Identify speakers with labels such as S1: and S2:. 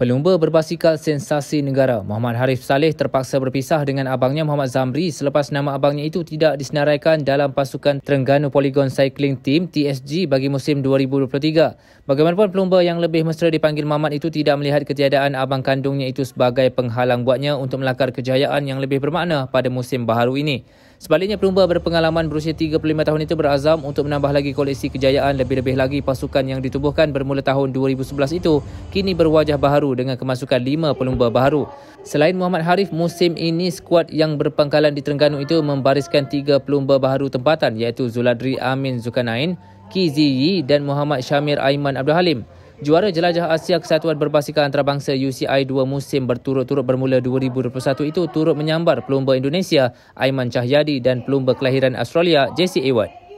S1: Pelumba berbasikal sensasi negara Muhammad Harif Saleh terpaksa berpisah dengan abangnya Muhammad Zamri selepas nama abangnya itu tidak disenaraikan dalam pasukan Terengganu Polygon Cycling Team TSG bagi musim 2023. Bagaimanapun pelumba yang lebih mesra dipanggil Muhammad itu tidak melihat ketiadaan abang kandungnya itu sebagai penghalang buatnya untuk melakar kejayaan yang lebih bermakna pada musim baharu ini. Sebaliknya pelumba berpengalaman berusia 35 tahun itu berazam untuk menambah lagi koleksi kejayaan lebih-lebih lagi pasukan yang ditubuhkan bermula tahun 2011 itu kini berwajah baru dengan kemasukan 5 pelumba baru. Selain Muhammad Harif, musim ini skuad yang berpangkalan di Terengganu itu membariskan 3 pelumba baru tempatan iaitu Zuladri Amin Zukanain, Ki Ziyi dan Muhammad Syamir Aiman Abdul Halim. Juara Jelajah Asia Kesatuan Berbasikal Antarabangsa UCI 2 musim berturut-turut bermula 2021 itu turut menyambar pelumba Indonesia Aiman Cahyadi dan pelumba kelahiran Australia Jesse Ewart.